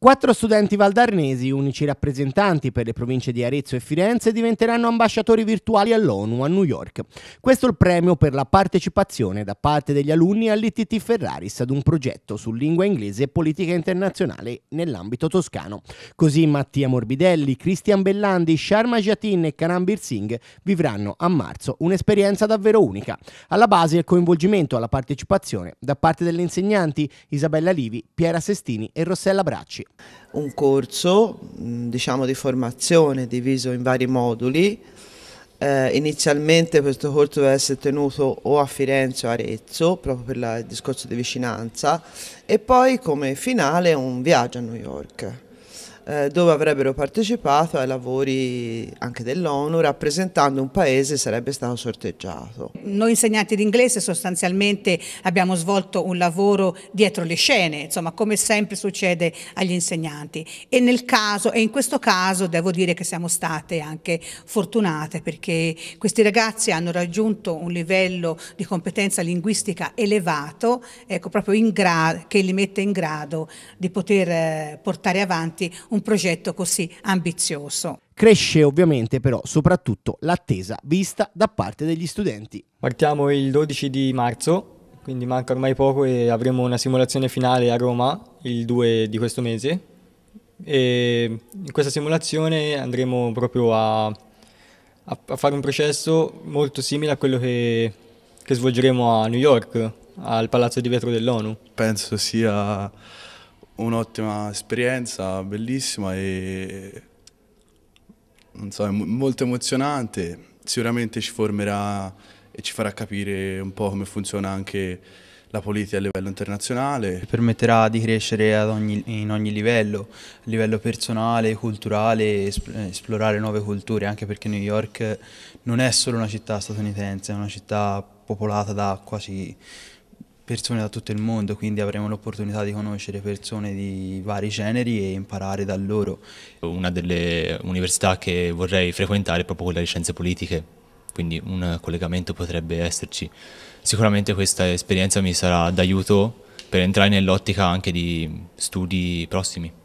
Quattro studenti valdarnesi, unici rappresentanti per le province di Arezzo e Firenze, diventeranno ambasciatori virtuali all'ONU a New York. Questo è il premio per la partecipazione da parte degli alunni all'ITT Ferraris ad un progetto su lingua inglese e politica internazionale nell'ambito toscano. Così Mattia Morbidelli, Cristian Bellandi, Sharma Jatin e Kanambir Singh vivranno a marzo un'esperienza davvero unica. Alla base il coinvolgimento alla partecipazione da parte delle insegnanti Isabella Livi, Piera Sestini e Rossella Bracci un corso mm, diciamo, di formazione diviso in vari moduli. Eh, inizialmente questo corso deve essere tenuto o a Firenze o a Arezzo, proprio per il discorso di vicinanza, e poi come finale un viaggio a New York. Eh, dove avrebbero partecipato ai lavori anche dell'ONU rappresentando un paese sarebbe stato sorteggiato. Noi insegnanti di inglese sostanzialmente abbiamo svolto un lavoro dietro le scene, insomma come sempre succede agli insegnanti e nel caso e in questo caso devo dire che siamo state anche fortunate perché questi ragazzi hanno raggiunto un livello di competenza linguistica elevato, ecco proprio che li mette in grado di poter eh, portare avanti un un progetto così ambizioso. Cresce ovviamente però soprattutto l'attesa vista da parte degli studenti. Partiamo il 12 di marzo, quindi manca ormai poco e avremo una simulazione finale a Roma il 2 di questo mese. E in questa simulazione andremo proprio a, a fare un processo molto simile a quello che, che svolgeremo a New York, al Palazzo di Vetro dell'ONU. Penso sia un'ottima esperienza, bellissima e so, molto emozionante, sicuramente ci formerà e ci farà capire un po' come funziona anche la politica a livello internazionale. Permetterà di crescere ogni, in ogni livello, a livello personale, culturale, esplorare nuove culture, anche perché New York non è solo una città statunitense, è una città popolata da quasi persone da tutto il mondo, quindi avremo l'opportunità di conoscere persone di vari generi e imparare da loro. Una delle università che vorrei frequentare è proprio quella di scienze politiche, quindi un collegamento potrebbe esserci. Sicuramente questa esperienza mi sarà d'aiuto per entrare nell'ottica anche di studi prossimi.